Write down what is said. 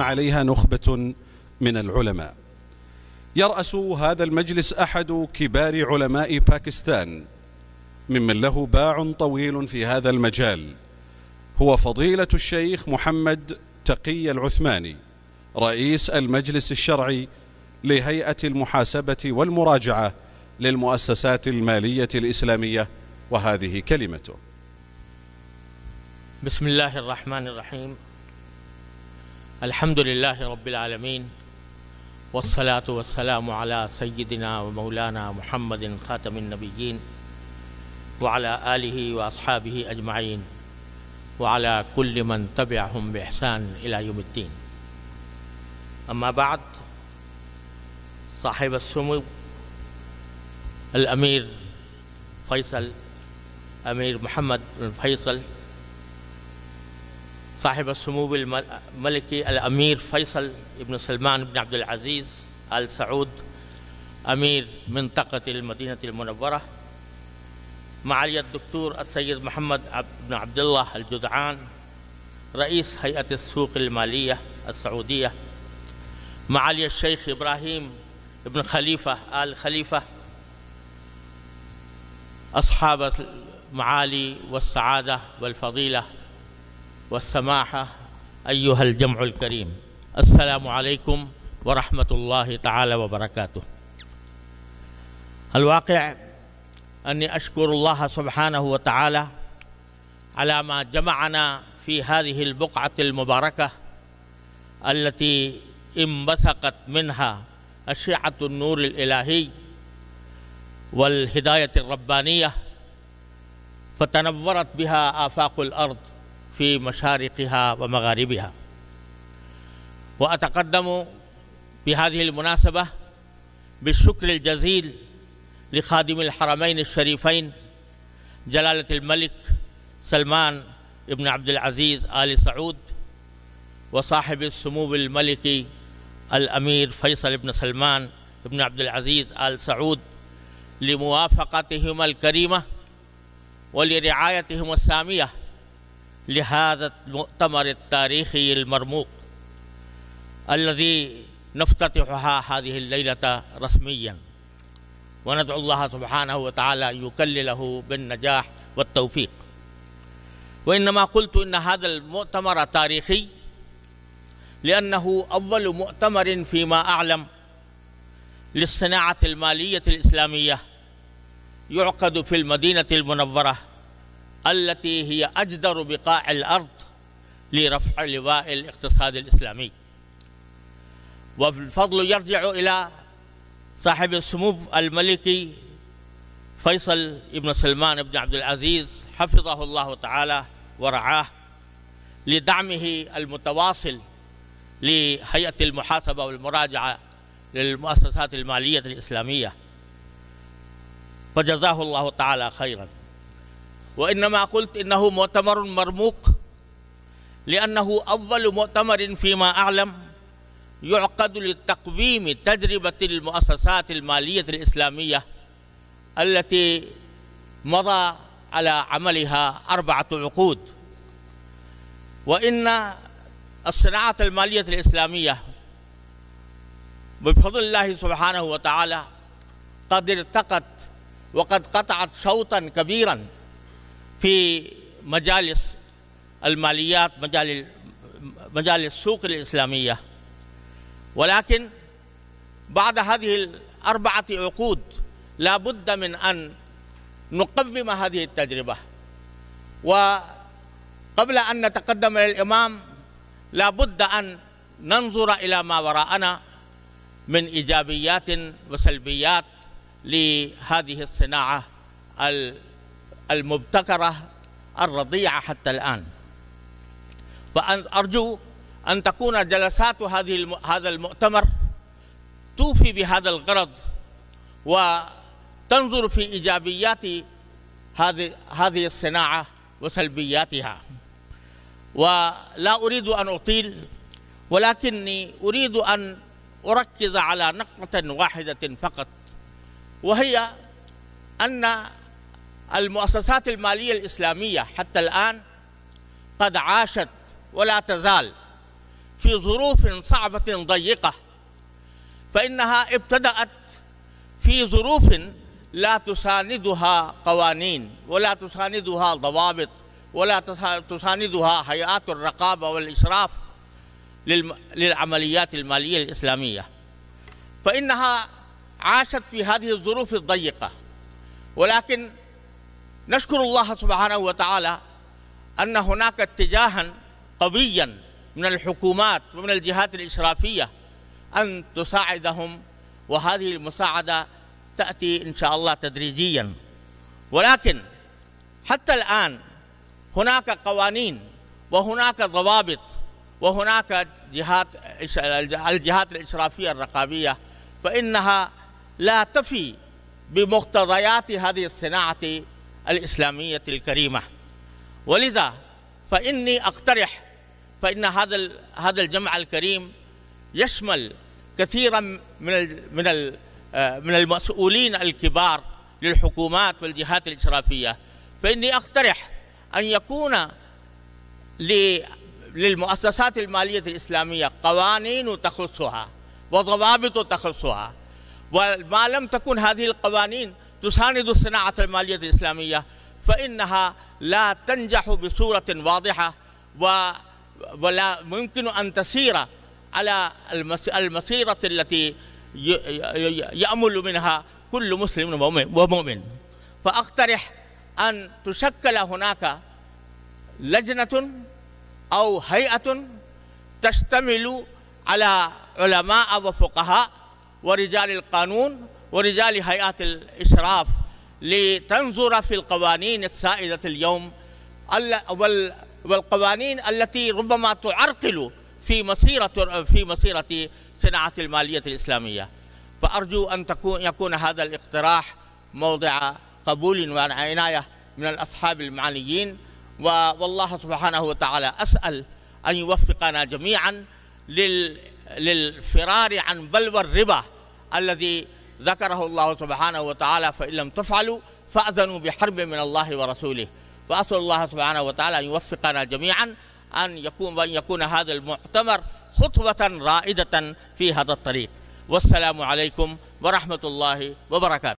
عليها نخبة من العلماء يرأس هذا المجلس أحد كبار علماء باكستان ممن له باع طويل في هذا المجال هو فضيلة الشيخ محمد تقي العثماني رئيس المجلس الشرعي لهيئة المحاسبة والمراجعة للمؤسسات المالية الإسلامية وهذه كلمته بسم الله الرحمن الرحيم الحمد لله رب العالمين والصلاة والسلام على سيدنا ومولانا محمد خاتم النبيين وعلى آله وأصحابه أجمعين وعلى كل من تبعهم بإحسان إلى يوم الدين أما بعد صاحب السمو الأمير فيصل أمير محمد بن فيصل صاحب السمو الملكي الأمير فيصل بن سلمان بن عبد العزيز آل سعود أمير منطقة المدينة المنورة معالي الدكتور السيد محمد بن عبد الله الجدعان رئيس هيئة السوق المالية السعودية معالي الشيخ إبراهيم بن خليفة آل خليفة أصحاب المعالي والسعادة والفضيلة والسماحة أيها الجمع الكريم السلام عليكم ورحمة الله تعالى وبركاته الواقع أني أشكر الله سبحانه وتعالى على ما جمعنا في هذه البقعة المباركة التي انبثقت منها أشعة النور الإلهي والهداية الربانية فتنورت بها آفاق الأرض في مشارقها ومغاربها وأتقدم بهذه المناسبة بالشكر الجزيل لخادم الحرمين الشريفين جلالة الملك سلمان ابن عبد العزيز آل سعود وصاحب السمو الملكي الأمير فيصل بن سلمان بن عبد العزيز آل سعود لموافقتهما الكريمة ولرعايتهم السامية لهذا المؤتمر التاريخي المرموق الذي نفتتحها هذه الليلة رسميا وندعو الله سبحانه وتعالى أن يكلله بالنجاح والتوفيق وإنما قلت إن هذا المؤتمر تاريخي لأنه أول مؤتمر فيما أعلم للصناعة المالية الإسلامية يعقد في المدينة المنورة التي هي أجدر بقاع الأرض لرفع لواء الاقتصاد الإسلامي والفضل يرجع إلى صاحب السمو الملكي فيصل ابن سلمان بن عبد العزيز حفظه الله تعالى ورعاه لدعمه المتواصل لهيئة المحاسبة والمراجعة للمؤسسات المالية الإسلامية فجزاه الله تعالى خيراً وإنما قلت إنه مؤتمر مرموق لأنه أول مؤتمر فيما أعلم يعقد لتقويم تجربة المؤسسات المالية الإسلامية التي مضى على عملها أربعة عقود وإن الصناعة المالية الإسلامية بفضل الله سبحانه وتعالى قد ارتقت وقد قطعت شوطا كبيرا في مجالس الماليات مجال مجالس السوق الإسلامية ولكن بعد هذه الأربعة عقود لا بد من أن نقوم هذه التجربة وقبل أن نتقدم إلى الإمام لا بد أن ننظر إلى ما وراءنا من إيجابيات وسلبيات لهذه الصناعة المبتكرة الرضيعة حتى الآن فأرجو أن تكون جلسات هذه هذا المؤتمر توفي بهذا الغرض وتنظر في إيجابيات هذه هذه الصناعة وسلبياتها ولا أريد أن أطيل ولكني أريد أن أركز على نقطة واحدة فقط وهي أن المؤسسات المالية الإسلامية حتى الآن قد عاشت ولا تزال في ظروف صعبة ضيقة فإنها ابتدأت في ظروف لا تساندها قوانين ولا تساندها ضوابط ولا تساندها هيئات الرقابة والإشراف للعمليات المالية الإسلامية فإنها عاشت في هذه الظروف الضيقة ولكن نشكر الله سبحانه وتعالى أن هناك اتجاها قويا من الحكومات ومن الجهات الإشرافية أن تساعدهم وهذه المساعدة تأتي إن شاء الله تدريجيا ولكن حتى الآن هناك قوانين وهناك ضوابط وهناك جهات الجهات الإشرافية الرقابية فإنها لا تفي بمقتضيات هذه الصناعة الإسلامية الكريمة ولذا فإني أقترح فإن هذا هذا الجمع الكريم يشمل كثيرا من من آه، من المسؤولين الكبار للحكومات والجهات الإشرافية فإني أقترح أن يكون للمؤسسات المالية الإسلامية قوانين تخصها وضوابط تخصها وما لم تكن هذه القوانين تساند الصناعة المالية الإسلامية فإنها لا تنجح بصورة واضحة ولا يمكن أن تسير على المسيرة التي يأمل منها كل مسلم ومؤمن فأقترح أن تشكل هناك لجنة أو هيئة تشتمل على علماء وفقهاء ورجال القانون ورجال هيئات الإشراف لتنظر في القوانين السائدة اليوم والقوانين التي ربما تعرقل في مسيرة في مسيرة صناعة المالية الإسلامية فأرجو أن تكون يكون هذا الاقتراح موضع قبول وعناية من الأصحاب المعنيين والله سبحانه وتعالى أسأل أن يوفقنا جميعا للفرار عن بلوى الربا الذي ذكره الله سبحانه وتعالى فإن لم تفعلوا فأذنوا بحرب من الله ورسوله فأسأل الله سبحانه وتعالى أن يوفقنا جميعا أن يكون وأن يكون هذا المؤتمر خطوة رائدة في هذا الطريق والسلام عليكم ورحمة الله وبركاته